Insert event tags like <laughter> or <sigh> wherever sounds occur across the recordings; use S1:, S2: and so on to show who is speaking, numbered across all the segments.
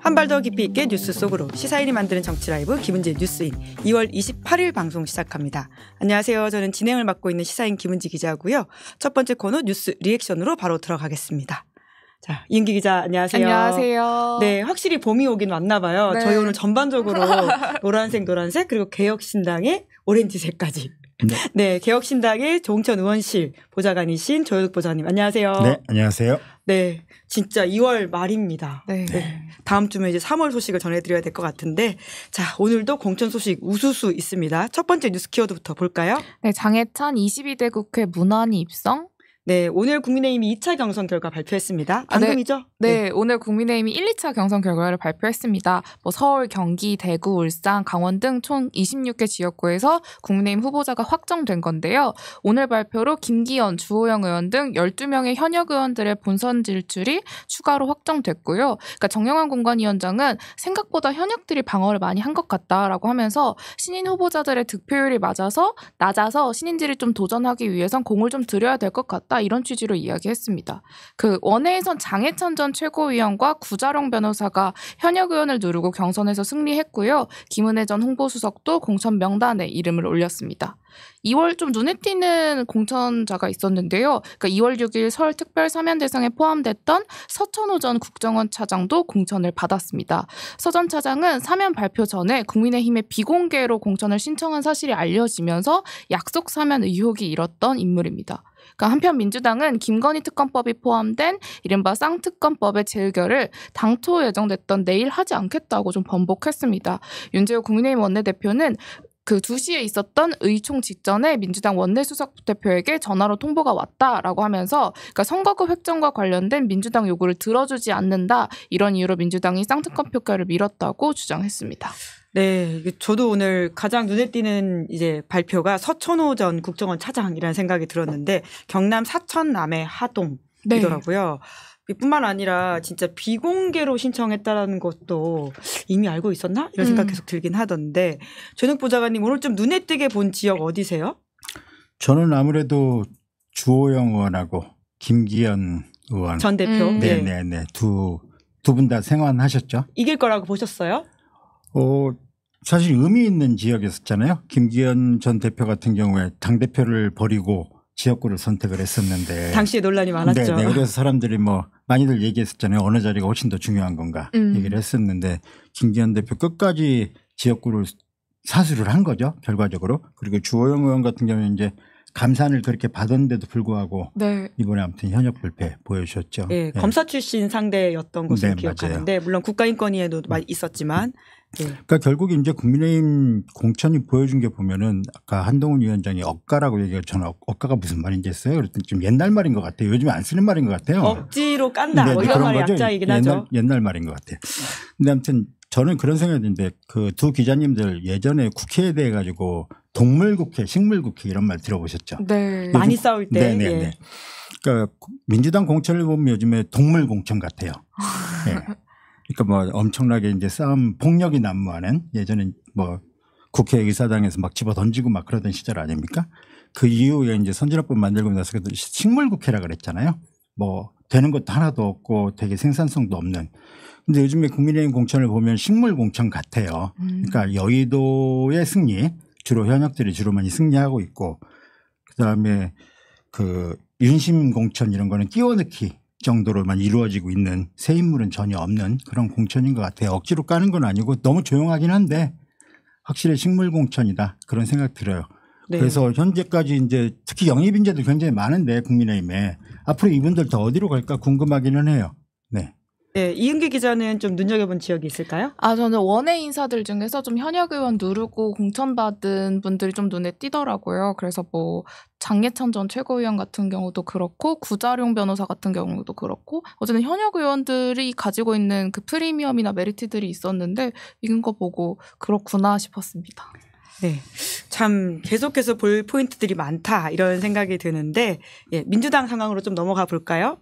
S1: 한 발 더 깊이 있게 뉴스 속으로 시사인이 만드는 정치 라이브 김은지 뉴스인 2월 28일 방송 시작합니다. 안녕하세요. 저는 진행을 맡고 있는 시사인 김은지 기자고요. 첫 번째 코너 뉴스 리액션으로 바로 들어가겠습니다. 자, 이기 기자, 안녕하세요. 안녕하세요. 네, 확실히 봄이 오긴 왔나 봐요. 네. 저희 오늘 전반적으로 노란색, 노란색, 그리고 개혁신당의 오렌지색까지 네. <laughs> 네, 개혁신당의 종천 의원실 보좌관이신 조효득 보좌님 안녕하세요. 네, 안녕하세요. 네, 진짜 2월 말입니다. 네. 네. 다음 주면 이제 3월 소식을 전해드려야 될 것 같은데, 자 오늘도 공천 소식 우수수 있습니다. 첫 번째 뉴스 키워드부터 볼까요?
S2: 네, 장해찬 22대 국회 문안위 입성, 네, 오늘 국민의힘이 2차 경선 결과 발표했습니다. 아, 네. 방금이죠? 네, 네, 네, 오늘 국민의힘이 1, 2차 경선 결과를 발표했습니다. 뭐 서울, 경기, 대구, 울산, 강원 등 총 26개 지역구에서 국민의힘 후보자가 확정된 건데요. 오늘 발표로 김기현, 주호영 의원 등 12명의 현역 의원들의 본선 질출이 추가로 확정됐고요. 그러니까 정영환 공관위원장은 생각보다 현역들이 방어를 많이 한 것 같다라고 하면서 신인 후보자들의 득표율이 맞아서 낮아서 신인들이 좀 도전하기 위해선 공을 좀 들여야 될 것 같다. 있다 이런 취지로 이야기했습니다. 그 원회에선 장해찬 전 최고위원과 구자룡 변호사가 현역 의원을 누르고 경선에서 승리했고요. 김은혜 전 홍보수석도 공천 명단에 이름을 올렸습니다. 2월 좀 눈에 띄는 공천자가 있었는데요. 그러니까 2월 6일 서울 특별 사면 대상에 포함됐던 서천호 전 국정원 차장도 공천을 받았습니다. 서전 차장은 사면 발표 전에 국민의힘에 비공개로 공천을 신청한 사실이 알려지면서 약속 사면 의혹이 일었던 인물입니다. 그러니까 한편 민주당은 김건희 특검법이 포함된 이른바 쌍특검법의 재의결을 당초 예정됐던 내일 하지 않겠다고 좀 번복했습니다. 윤재호 국민의힘 원내대표는 그 2시에 있었던 의총 직전에 민주당 원내수석 대표에게 전화로 통보가 왔다라고 하면서 그러니까 선거구 획정과 관련된 민주당 요구를 들어주지 않는다 이런 이유로 민주당이 쌍특검 표결을 미뤘다고 주장했습니다.
S1: 네, 저도 오늘 가장 눈에 띄는 이제 발표가 서천호 전 국정원 차장이라는 생각이 들었는데 경남 사천 남해 하동이더라고요. 네. 이뿐만 아니라 진짜 비공개로 신청했다라는 것도 이미 알고 있었나 이런 생각 음. 계속 들긴 하던데 전욱 보좌관님 오늘 좀 눈에 띄게 본 지역 어디세요?
S3: 저는 아무래도 주호영 의원하고 김기현 의원 전 대표 음. 네네네 예. 두두 분 다 생환하셨죠?
S1: 이길 거라고 보셨어요?
S3: 어, 사실 의미 있는 지역이었잖아요. 김기현 전 대표 같은 경우에 당 대표를 버리고 지역구를 선택을 했었는데 당시에
S1: 논란이 네, 많았죠. 네, 그래서
S3: 사람들이 뭐 많이들 얘기했었잖아요. 어느 자리가 훨씬 더 중요한 건가 음. 얘기를 했었는데 김기현 대표 끝까지 지역구를 사수를 한 거죠. 결과적으로 그리고 주호영 의원 같은 경우는 이제 감산을 그렇게 받았는데도 불구하고 네. 이번에 아무튼 현역 불패 보여주셨죠. 네, 네.
S1: 검사 출신 상대였던 것으로 네, 기억하는데 맞아요. 물론 국가인권위에도 음. 있었지만 네.
S3: 그러니까 결국 이제 국민의힘 공천이 보여준 게 보면은 아까 한동훈 위원장이 억가라고 얘기가 저는 억가가 무슨 말인지 했어요. 그랬더니 지금 옛날 말인 것 같아요. 요즘 에안 쓰는 말인 것 같아요.
S1: 억지로 깐다. 네, 뭐 네, 이런 말이 약자이긴 옛날, 하죠.
S3: 옛날 말인 것 같아요. 근데 아무튼 저는 그런 생각이 드는데 그 두 기자님들 예전에 국회에 대해 가지고 동물국회, 식물국회 이런 말 들어보셨죠?
S1: 네. 많이 싸울 때. 네네네. 네, 예.
S3: 그러니까 민주당 공천을 보면 요즘에 동물공천 같아요. <laughs> 네. 그러니까 뭐 엄청나게 이제 싸움 폭력이 난무하는 예전에 뭐 국회 의사당에서 막 집어 던지고 막 그러던 시절 아닙니까? 그 이후에 이제 선진화법 만들고 나서 그 식물 국회라 그랬잖아요. 뭐 되는 것도 하나도 없고 되게 생산성도 없는. 근데 요즘에 국민의힘 공천을 보면 식물 공천 같아요. 음. 그러니까 여의도의 승리 주로 현역들이 주로 많이 승리하고 있고 그다음에 그 윤심 공천 이런 거는 끼워넣기 정도로만 이루어지고 있는 새 인물은 전혀 없는 그런 공천인 것 같아요. 억지로 까는 건 아니고 너무 조용하긴 한데 확실히 식물 공천이다 그런 생각 들어요. 네. 그래서 현재까지 이제 특히 영입 인재도 굉장히 많은데 국민의힘에 앞으로 이분들
S1: 더 어디로 갈까 궁금하기는 해요. 네, 이은기 기자는 좀 눈여겨본 지역이 있을까요?
S2: 아, 저는 원외 인사들 중에서 좀 현역 의원 누르고 공천받은 분들이 좀 눈에 띄더라고요. 그래서 뭐 장예찬 전 최고위원 같은 경우도 그렇고 구자룡 변호사 같은 경우도 그렇고 어쨌든 현역 의원들이 가지고 있는 그 프리미엄이나 메리트들이 있었는데 이긴 거 보고 그렇구나 싶었습니다. 네. 참
S1: 계속해서 볼 포인트들이 많다 이런 생각이 드는데 예, 민주당 상황으로 좀 넘어가 볼까요?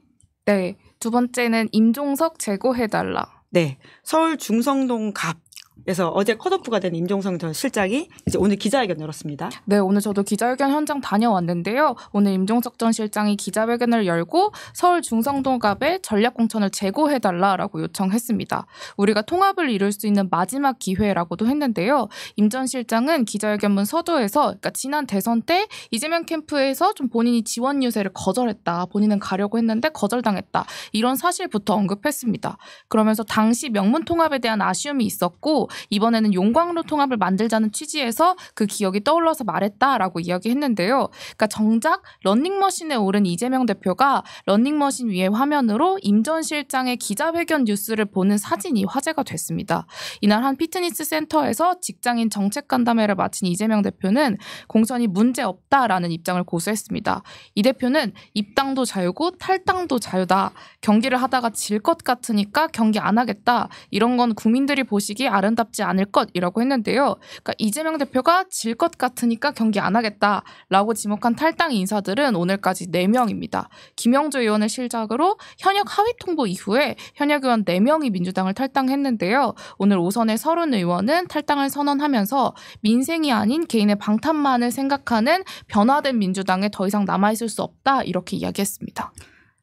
S2: 네. 두 번째는 임종석 제거해달라.
S1: 네. 서울 중성동 갑 그래서 어제 컷오프가 된 임종성 전 실장이 이제 오늘 기자회견 을 열었습니다.
S2: 네, 오늘 저도 기자회견 현장 다녀왔는데요. 오늘 임종석 전 실장이 기자회견을 열고 서울 중성동갑의 전략공천을 제고해달라라고 요청했습니다. 우리가 통합을 이룰 수 있는 마지막 기회라고도 했는데요. 임 전 실장은 기자회견문 서두에서 그러니까 지난 대선 때 이재명 캠프에서 좀 본인이 지원 유세를 거절했다. 본인은 가려고 했는데 거절당했다. 이런 사실부터 언급했습니다. 그러면서 당시 명문 통합에 대한 아쉬움이 있었고 이번에는 용광로 통합을 만들자는 취지에서 그 기억이 떠올라서 말했다라고 이야기했는데요. 그러니까 정작 런닝머신에 오른 이재명 대표가 런닝머신 위에 화면으로 임 전 실장의 기자회견 뉴스를 보는 사진이 화제가 됐습니다. 이날 한 피트니스 센터에서 직장인 정책 간담회를 마친 이재명 대표는 공천이 문제 없다라는 입장을 고수했습니다. 이 대표는 입당도 자유고 탈당도 자유다. 경기를 하다가 질 것 같으니까 경기 안 하겠다. 이런 건 국민들이 보시기 아름답다. 아름답지 않을 것이라고 했는데요. 그러니까 이재명 대표가 질 것 같으니까 경기 안 하겠다라고 지목한 탈당 인사들은 오늘까지 4명입니다. 김영주 의원을 실작으로 현역 하위 통보 이후에 현역 의원 4명이 민주당을 탈당했는데요. 오늘 오선의 서른 의원은 탈당을 선언하면서 민생이 아닌 개인의 방탄만을 생각하는 변화된 민주당에 더 이상 남아있을 수 없다 이렇게 이야기했습니다.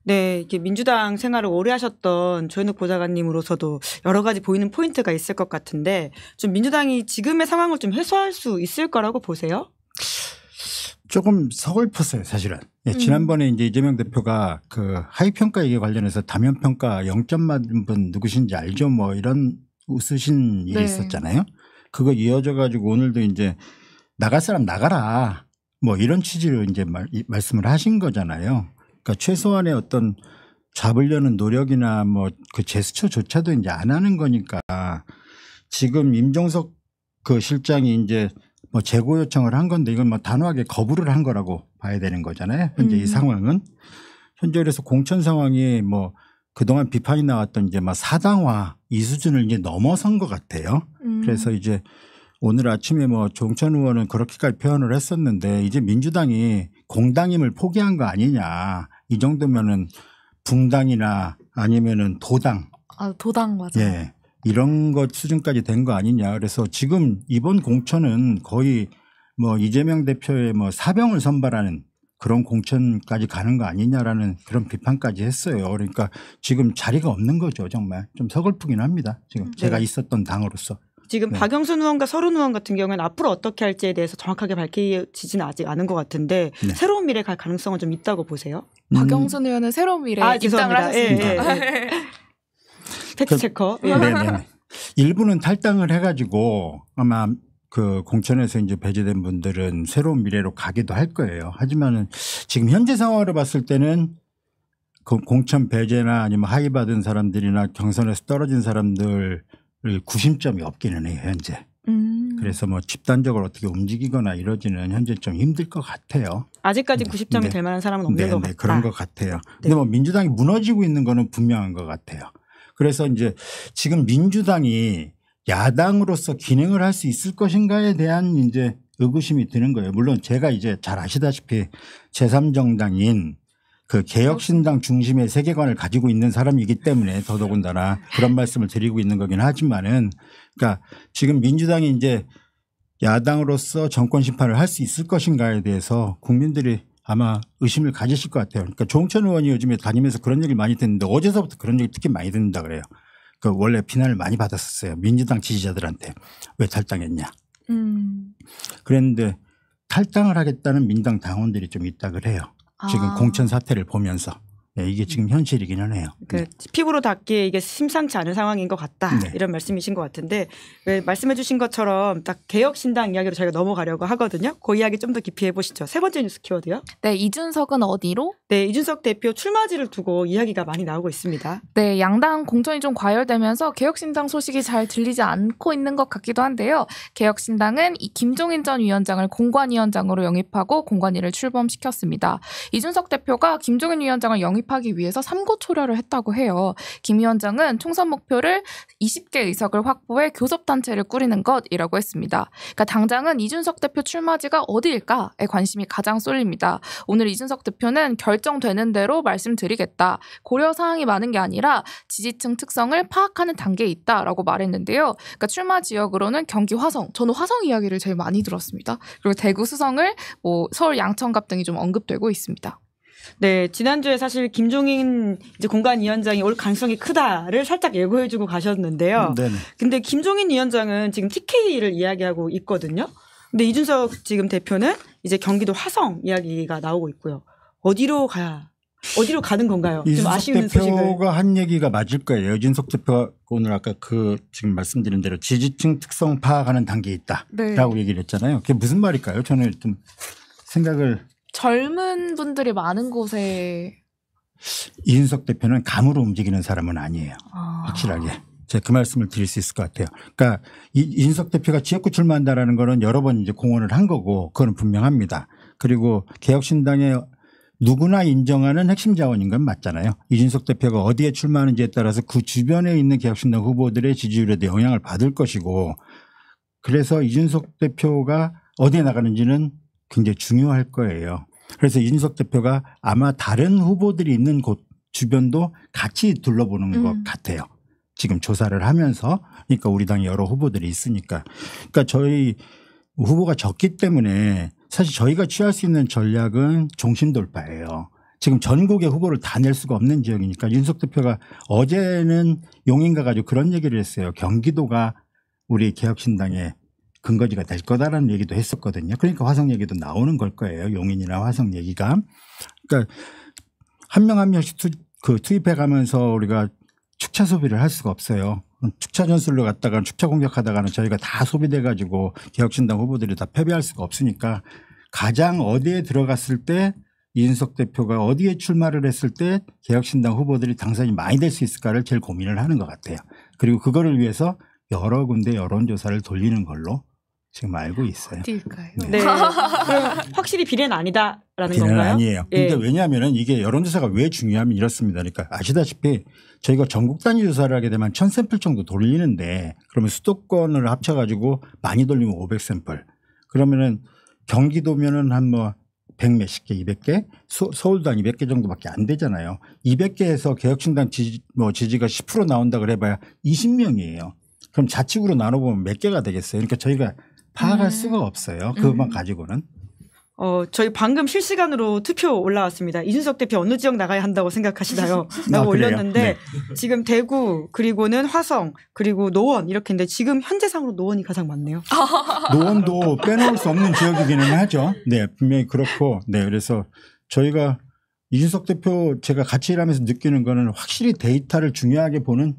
S1: 네, 이게 민주당 생활을 오래 하셨던 조현욱 보좌관님으로서도 여러 가지 보이는 포인트가 있을 것 같은데 좀 민주당이 지금의 상황을 좀 해소할 수 있을 거라고 보세요?
S3: 조금 서글펐어요, 사실은. 예, 음. 지난번에 음. 이제 이재명 대표가 그 하위평가 얘기 관련해서 담연평가 0점 맞은 분 누구신지 알죠? 뭐 이런 웃으신 일이 네. 있었잖아요. 그거 이어져 가지고 오늘도 이제 나갈 사람 나가라. 뭐 이런 취지로 이제 말, 말씀을 하신 거잖아요. 그러니까 최소한의 어떤 잡으려는 노력이나 뭐 그 제스처조차도 이제 안 하는 거니까 지금 임종석 그 실장이 이제 뭐 재고 요청을 한 건데 이건 뭐 단호하게 거부를 한 거라고 봐야 되는 거잖아요. 현재 음. 이 상황은 현재 그래서 공천 상황이 뭐 그동안 비판이 나왔던 이제 막 사당화 이 수준을 이제 넘어선 것 같아요. 음. 그래서 이제 오늘 아침에 뭐 종천 의원은 그렇게까지 표현을 했었는데 이제 민주당이 공당임을 포기한 거 아니냐. 이 정도면은 붕당이나 아니면은 도당.
S1: 아, 도당 맞아요. 예.
S3: 이런 것 수준까지 된 거 아니냐. 그래서 지금 이번 공천은 거의 뭐 이재명 대표의 뭐 사병을 선발하는 그런 공천까지 가는 거 아니냐라는 그런 비판까지 했어요. 그러니까 지금 자리가 없는 거죠. 정말 좀 서글프긴 합니다. 지금 음, 네. 제가 있었던 당으로서.
S1: 지금 네. 박영순 의원과 서른 의원 같은 경우에는 앞으로 어떻게 할지에 대해서 정확하게 밝혀지진 아직 않은 것 같은데 네. 새로운 미래 갈 가능성은 좀 있다고 보세요? 음. 박영순 의원은 새로운 미래 아, 입당을 예, 예. 하셨습니다. 네. <laughs> 네. 그, 예, 팩트 체커. 그, 네,
S3: 일부는 탈당을 해가지고 아마 그 공천에서 이제 배제된 분들은 새로운 미래로 가기도 할 거예요. 하지만은 지금 현재 상황으로 봤을 때는 그 공천 배제나 아니면 하위 받은 사람들이나 경선에서 떨어진 사람들 구심점이 없기는 해요 현재. 음. 그래서 뭐 집단적으로 어떻게 움직이거나 이러지는 현재 좀 힘들 것 같아요.
S1: 아직까지 네. 90점이 네. 될 만한 사람은 없는 네, 것 네, 같아요. 그런 것
S3: 같아요. 네. 근데 뭐 민주당이 무너지고 있는 거는 분명한 것 같아요. 그래서 이제 지금 민주당이 야당으로서 기능을 할 수 있을 것인가에 대한 이제 의구심이 드는 거예요. 물론 제가 이제 잘 아시다시피 제3정당인 그 개혁신당 중심의 세계관을 가지고 있는 사람이기 때문에 더더군다나 그런 말씀을 드리고 있는 거긴 하지만은 그러니까 지금 민주당이 이제 야당으로서 정권 심판을 할 수 있을 것인가에 대해서 국민들이 아마 의심을 가지실 것 같아요. 그러니까 종천 의원이 요즘에 다니면서 그런 얘기를 많이 듣는데 어제서부터 그런 얘기 특히 많이 듣는다 그래요. 그 그러니까 원래 비난을 많이 받았었어요. 민주당 지지자들한테 왜 탈당했냐. 음. 그랬는데 탈당을 하겠다는 민당 당원들이 좀 있다 그래요. 지금 아. 공천 사태를 보면서 네, 이게 지금 음. 현실이기는 해요.
S1: 그 네. 피부로 닿기에 이게 심상치 않은 상황인 것 같다 네. 이런 말씀이신 것 같은데 왜 말씀해주신 것처럼 딱 개혁 신당 이야기로 저희가 넘어가려고 하거든요. 그 이야기 좀 더 깊이 해보시죠. 세 번째 뉴스 키워드요. 네, 이준석은 어디로? 네, 이준석 대표 출마지를 두고 이야기가 많이 나오고 있습니다.
S2: 네, 양당 공천이 좀 과열되면서 개혁 신당 소식이 잘 들리지 않고 있는 것 같기도 한데요. 개혁 신당은 이 김종인 전 위원장을 공관위원장으로 영입하고 공관위를 출범시켰습니다. 이준석 대표가 김종인 위원장을 영입 구입하기 위해서 삼고초려를 했다고 해요. 김 위원장은 총선 목표를 20개 의석을 확보해 교섭단체를 꾸리는 것이라고 했습니다. 그러니까 당장은 이준석 대표 출마지가 어디일까에 관심이 가장 쏠립니다. 오늘 이준석 대표는 결정되는 대로 말씀드리겠다. 고려 사항이 많은 게 아니라 지지층 특성을 파악하는 단계에 있다라고 말했는데요. 그러니까 출마 지역으로는 경기 화성, 저는 화성 이야기를 제일 많이 들었습니다. 그리고 대구 수성을 뭐 서울 양천갑 등이 좀 언급되고 있습니다.
S1: 네, 지난주에 사실 김종인 이제 공간 위원장이 올 가능성이 크다를 살짝 예고해주고 가셨는데요. 음, 네네. 근데 김종인 위원장은 지금 TK를 이야기하고 있거든요. 근데 이준석 지금 대표는 이제 경기도 화성 이야기가 나오고 있고요. 어디로 가야 어디로 가는 건가요? 이준석 대표가
S3: 한 얘기가 맞을 거예요. 이준석 대표가 오늘 아까 그 지금 말씀드린 대로 지지층 특성 파악하는 단계에 있다라고 네. 얘기를 했잖아요. 그게 무슨 말일까요? 저는 좀 생각을
S2: 젊은 분들이 많은 곳에
S3: 이준석 대표는 감으로 움직이는 사람은 아니에요.
S2: 아. 확실하게.
S3: 제가 그 말씀을 드릴 수 있을 것 같아요. 그러니까 이준석 대표가 지역구 출마한다라는 거는 여러 번 이제 공언을 한 거고 그건 분명합니다. 그리고 개혁신당의 누구나 인정하는 핵심 자원인 건 맞잖아요. 이준석 대표가 어디에 출마하는지에 따라서 그 주변에 있는 개혁신당 후보들의 지지율에도 영향을 받을 것이고 그래서 이준석 대표가 어디에 나가는지는 굉장히 중요할 거예요. 그래서 이준석 대표가 아마 다른 후보들이 있는 곳 주변도 같이 둘러보는 음. 것 같아요. 지금 조사를 하면서 그러니까 우리 당 여러 후보들이 있으니까 그러니까 저희 후보가 적기 때문에 사실 저희가 취할 수 있는 전략은 종신 돌파예요. 지금 전국의 후보를 다 낼 수가 없는 지역이니까 윤석 대표가 어제는 용인가 가지고 그런 얘기를 했어요. 경기도가 우리 개혁신당의 근거지가 될 거다라는 얘기도 했었거든요. 그러니까 화성 얘기도 나오는 걸 거예요. 용인이나 화성 얘기가. 그러니까 한 명 한 명씩 투, 그 투입해 가면서 우리가 축차 소비를 할 수가 없어요. 축차 전술로 갔다가 축차 공격하다가는 저희가 다 소비돼 가지고 개혁신당 후보들이 다 패배할 수가 없으니까 가장 어디에 들어갔을 때 이준석 대표가 어디에 출마를 했을 때 개혁신당 후보들이 당선이 많이 될 수 있을까를 제일 고민을 하는 것 같아요. 그리고 그거를 위해서 여러 군데 여론조사를 돌리는 걸로 지금 알고 있어요.
S2: 어딜까요? 네. 네. <laughs>
S1: 확실히 비례는 아니다라는 비례는 건가요? 아니에요. 근데 예.
S3: 왜냐하면 이게 여론조사가 왜 중요하면 이렇습니다. 그러니까 아시다시피 저희가 전국 단위 조사를 하게 되면 천 샘플 정도 돌리는데 그러면 수도권을 합쳐가지고 많이 돌리면 오백 샘플 그러면은 경기도면은 한 뭐1 0백 몇십 개, 2 0 0 개, 서울도 한0 0개 정도밖에 안 되잖아요. 2 0 0 개에서 개혁신당 지지, 뭐 지지가 십 프로 나온다 그래봐야 2 0 명이에요 그럼 자측으로 나눠보면 몇 개가 되겠어요. 그러니까 저희가 파악할 음. 수가 없어요. 음. 그것만 음. 가지고는.
S1: 어, 저희 방금 실시간으로 투표 올라왔습니다. 이준석 대표 어느 지역 나가야 한다고 생각하시나요? <laughs> 아, 라고 아, 올렸는데 네. 지금 대구 그리고는 화성 그리고 노원 이렇게 있는데 지금 현재상으로 노원이 가장 많네요. <laughs>
S3: <laughs> 노원도 빼놓을 수 없는 지역이기는 하죠. 네, 분명히 그렇고. 네, 그래서 저희가 이준석 대표 제가 같이 일하면서 느끼는 거는 확실히 데이터를 중요하게 보는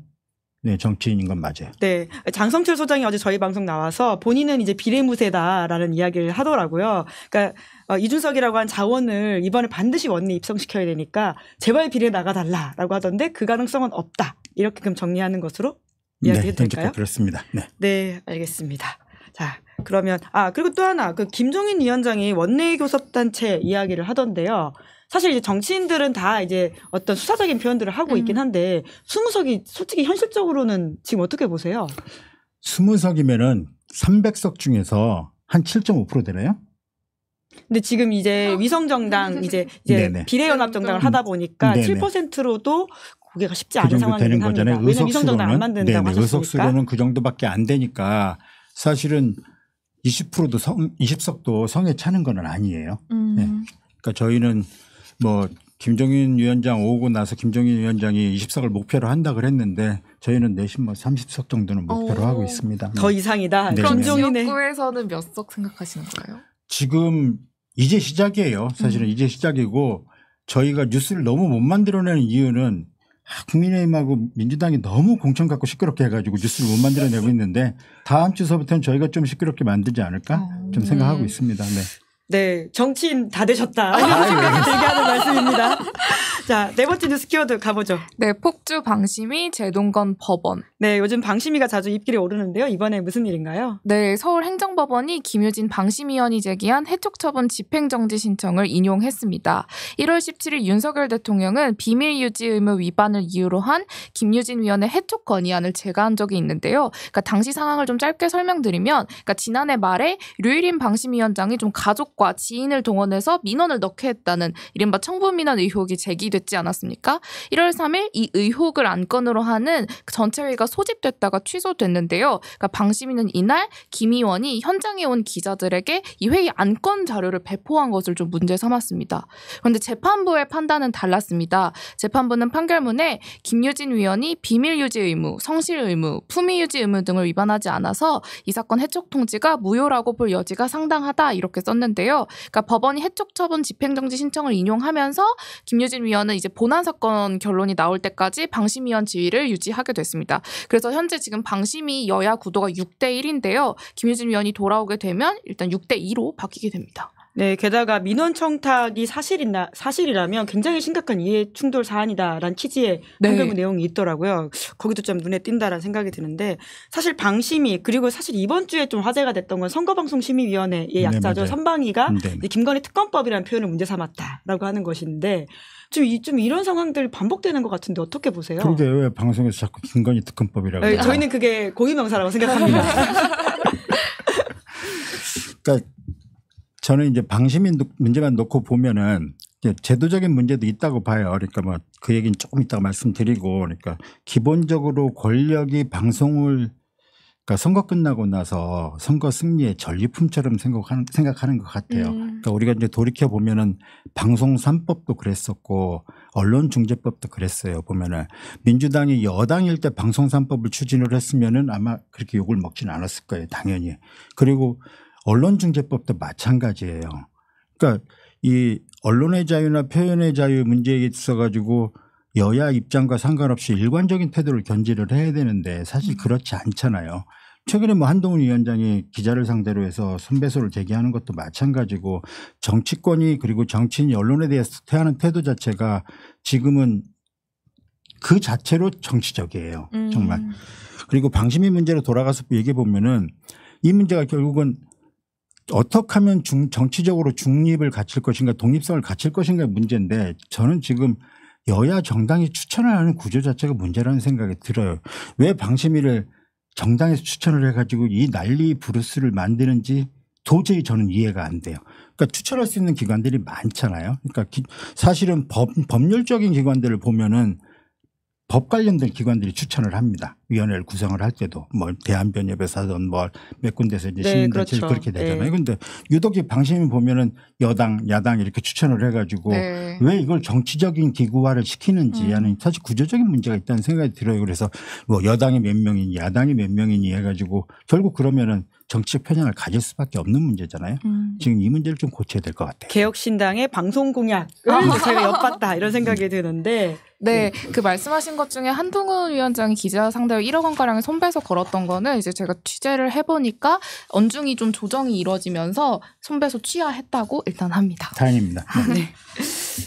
S3: 네, 정치인인 건 맞아요.
S1: 네. 장성철 소장이 어제 저희 방송 나와서 본인은 이제 비례무세다라는 이야기를 하더라고요. 그러니까 어, 이준석이라고 한 자원을 이번에 반드시 원내 입성시켜야 되니까 제발 비례 나가달라라고 하던데 그 가능성은 없다. 이렇게 그럼 정리하는 것으로 네, 이야기해도 네, 될까요?
S3: 그렇습니다. 네.
S1: 네, 알겠습니다. 자, 그러면 아, 그리고 또 하나 그 김종인 위원장이 원내 교섭단체 이야기를 하던데요. 사실 이제 정치인들은 다 이제 어떤 수사적인 표현들을 하고 음. 있긴 한데 2 0석이 솔직히 현실적으로는 지금 어떻게 보세요?
S3: 2 0석이면은 300석 중에서 한 7.5% 되나요?
S1: 근데 지금 이제 아, 위성정당 이제 이제 네네. 비례연합정당을 하다 보니까 네네. 7%로도 고개가 쉽지 그 않은 그 상황이긴 합 거잖아요. 왜냐하 위성정당 안 만든다고 네네. 하셨으니까. 의석수로는
S3: 그 정도밖에 안 되니까 사실은 20%도 성 20석도 성에 차는 건 아니에요. 음. 네. 그러니까 저희는 뭐김정인 위원장 오고 나서 김정인 위원장이 20석을 목표로 한다 그랬는데 저희는 내심 뭐 30석 정도는 목표로 오, 하고 어. 있습니다. 네. 더
S2: 이상이다. 네. 그럼 네. 지역구에서는 몇 석 생각하시는 거예요?
S3: 지금 이제 시작이에요. 사실은 음. 이제 시작이고 저희가 뉴스를 너무 못 만들어내는 이유는 아, 국민의힘하고 민주당이 너무 공천 갖고 시끄럽게 해가지고 뉴스를 못 만들어내고 있는데 다음 주서부터는 저희가 좀 시끄럽게 만들지 않을까 어. 좀 생각하고 네. 있습니다. 네.
S1: 네, 정치인 다 되셨다. 이런 생각이 들게 하는 말씀입니다. 자, 네 번째 뉴스 키워드 가보죠. 네, 폭주 방심이 제동건 법원. 네, 요즘 방심이가 자주 입길이 오르는데요.
S2: 이번에 무슨 일인가요? 네, 서울 행정법원이 김유진 방심위원이 제기한 해촉처분 집행정지 신청을 인용했습니다. 1월 17일 윤석열 대통령은 비밀 유지 의무 위반을 이유로 한 김유진 위원의 해촉 건의안을 제거한 적이 있는데요. 그러니까 당시 상황을 좀 짧게 설명드리면, 그러니까 지난해 말에 류일인 방심위원장이 좀 가족과 지인을 동원해서 민원을 넣게 했다는 이른바 청부민원 의혹이 제기됐. 됐지 않았습니까? 1월 3일 이 의혹을 안건으로 하는 전체회의가 소집됐다가 취소됐는데요. 그러니까 방심위는 이날 김의원이 현장에 온 기자들에게 이 회의 안건 자료를 배포한 것을 좀 문제 삼았습니다. 그런데 재판부의 판단은 달랐습니다. 재판부는 판결문에 김유진 위원이 비밀 유지 의무, 성실 의무, 품위 유지 의무 등을 위반하지 않아서 이 사건 해촉 통지가 무효라고 볼 여지가 상당하다 이렇게 썼는데요. 그러니까 법원이 해촉 처분 집행정지 신청을 인용하면서 김유진 위원 저는 이제 본안 사건 결론이 나올 때까지 방심위원 지위를 유지하게 됐습니다. 그래서 현재 지금 방심위 여야 구도가 6대 1인데요. 김유진 위원이 돌아오게 되면 일단 6대 2로 바뀌게 됩니다.
S1: 네, 게다가 민원 청탁이 사실이나 사실이라면 굉장히 심각한 이해 충돌 사안이다라는 취지의 네. 한글 내용이 있더라고요. 거기도 좀 눈에 띈다라는 생각이 드는데 사실 방심이 그리고 사실 이번 주에 좀 화제가 됐던 건 선거방송심의위원회의 네, 약자죠 음, 네, 선방위가 네. 김건희 특검법이라는 표현을 문제 삼았다라고 하는 것인데 좀, 이, 좀 이런 상황들 반복되는 것 같은데 어떻게 보세요? 그런데
S3: 왜 방송에서 자꾸 김건희 특검법이라고? 네, 저희는
S1: 그게 고유명사라고 생각합니다. 네.
S3: <laughs> 그러니까 저는 이제 방심인 문제만 놓고 보면은 제도적인 문제도 있다고 봐요. 그러니까 뭐 그 얘기는 조금 이따가 말씀드리고 그러니까 기본적으로 권력이 방송을 그러니까 선거 끝나고 나서 선거 승리의 전리품처럼 생각하는, 생각하는 것 같아요. 음. 그러니까 우리가 이제 돌이켜 보면은 방송 3법도 그랬었고 언론중재법도 그랬어요. 보면은 민주당이 여당일 때 방송 3법을 추진을 했으면은 아마 그렇게 욕을 먹지는 않았을 거예요. 당연히. 그리고 언론중재법도 마찬가지예요. 그러니까 이 언론의 자유나 표현의 자유 문제에 있어 가지고 여야 입장과 상관없이 일관적인 태도를 견지를 해야 되는데 사실 음. 그렇지 않잖아요. 최근에 뭐 한동훈 위원장이 기자를 상대로 해서 선배소를 제기하는 것도 마찬가지고 정치권이 그리고 정치인이 언론에 대해서 태하는 태도 자체가 지금은 그 자체로 정치적이에요. 정말. 음. 그리고 방심의 문제로 돌아가서 얘기해 보면은 이 문제가 결국은 어떻게 하면 중, 정치적으로 중립을 갖출 것인가 독립성을 갖출 것인가 의 문제인데 저는 지금 여야 정당이 추천을 하는 구조 자체가 문제라는 생각이 들어요. 왜 방심위를 정당에서 추천을 해가지고 이 난리 브루스를 만드는지 도저히 저는 이해가 안 돼요. 그러니까 추천할 수 있는 기관들이 많잖아요. 그러니까 기, 사실은 법, 법률적인 기관들을 보면은 법 관련된 기관들이 추천을 합니다. 위원회를 구성을 할 때도 뭐 대한변협에서든 뭐몇 군데서 이제 네, 시민단체 그렇죠. 그렇게 되잖아요. 그런데 네. 유독 이 방심이 보면은 여당, 야당 이렇게 추천을 해가지고 네. 왜 이걸 정치적인 기구화를 시키는지 음. 하는 사실 구조적인 문제가 있다는 생각이 들어요. 그래서 뭐 여당이 몇 명이니 야당이 몇 명이니 해가지고 결국 그러면은 정치적 편향을 가질 수밖에 없는 문제잖아요. 음. 지금 이 문제를 좀 고쳐야 될
S1: 것 같아요. 개혁신당의 방송 공약을 아. 제가 엿봤다 이런 생각이 드는데
S2: 네, 네, 그 말씀하신 것 중에 한동훈 위원장이 기자 상대로 1억 원가량을 손배서 걸었던 거는 이제 제가 취재를 해보니까 언중이 좀 조정이 이루어지면서 손배서 취하했다고 일단 합니다. 다행입니다. <laughs> 네.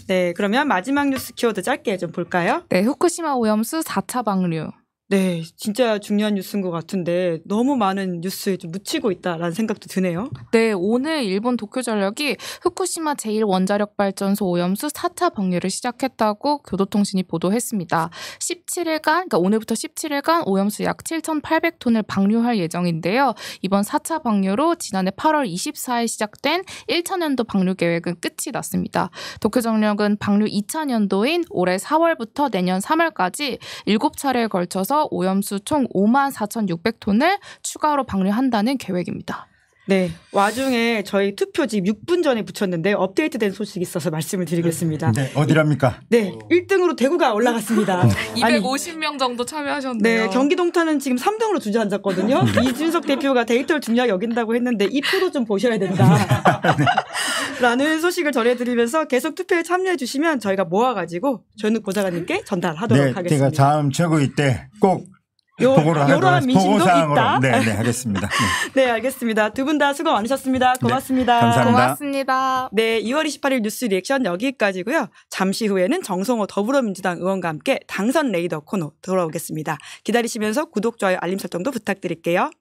S2: 네, 그러면 마지막 뉴스 키워드 짧게 좀 볼까요? 네, 후쿠시마 오염수 4차 방류.
S1: 네, 진짜 중요한 뉴스인 것 같은데 너무 많은 뉴스에 좀 묻히고 있다라는 생각도 드네요.
S2: 네, 오늘 일본 도쿄 전력이 후쿠시마 제1원자력 발전소 오염수 4차 방류를 시작했다고 교도통신이 보도했습니다. 17일간, 그러니까 오늘부터 17일간 오염수 약 7,800톤을 방류할 예정인데요. 이번 4차 방류로 지난해 8월 24일 시작된 1차 년도 방류 계획은 끝이 났습니다. 도쿄 전력은 방류 2차 년도인 올해 4월부터 내년 3월까지 7차례에 걸쳐서 오염수 총 5만 4,600톤을 추가로 방류한다는 계획입니다.
S1: 네. 와중에 저희 투표지 6분 전에 붙였는데 업데이트된 소식이 있어서 말씀을 드리겠습니다. 네.
S3: 어디랍니까?
S1: 네. 1등으로 대구가
S2: 올라갔습니다.
S1: 250명
S2: 어. 정도 참여하셨네요. 네. 경기
S1: 동탄은 지금 3등으로 주저앉았거든요. <laughs> 이준석 대표가 데이터를 중요하게 여긴다고 했는데 이 표도 좀 보셔야 된다. <laughs> 네. 라는 소식을 전해드리면서 계속 투표에 참여해 주시면 저희가 모아가지고 조현욱 보좌관님께 전달하도록 네, 하겠습니다. 제가
S3: 다음 최고위 때 꼭 보고를 하도록 보고사항으로 네, 네 하겠습니다. <laughs>
S1: 네, 네 알겠습니다. 두 분 다 수고 많으셨습니다. 네, 고맙습니다. 네, 감사합니다. 고맙습니다. 네, 2월 28일 뉴스 리액션 여기까지고요. 잠시 후에는 정성호 더불어민주당 의원과 함께 당선 레이더 코너 돌아오겠습니다. 기다리시면서 구독, 좋아요, 알림 설정도 부탁드릴게요.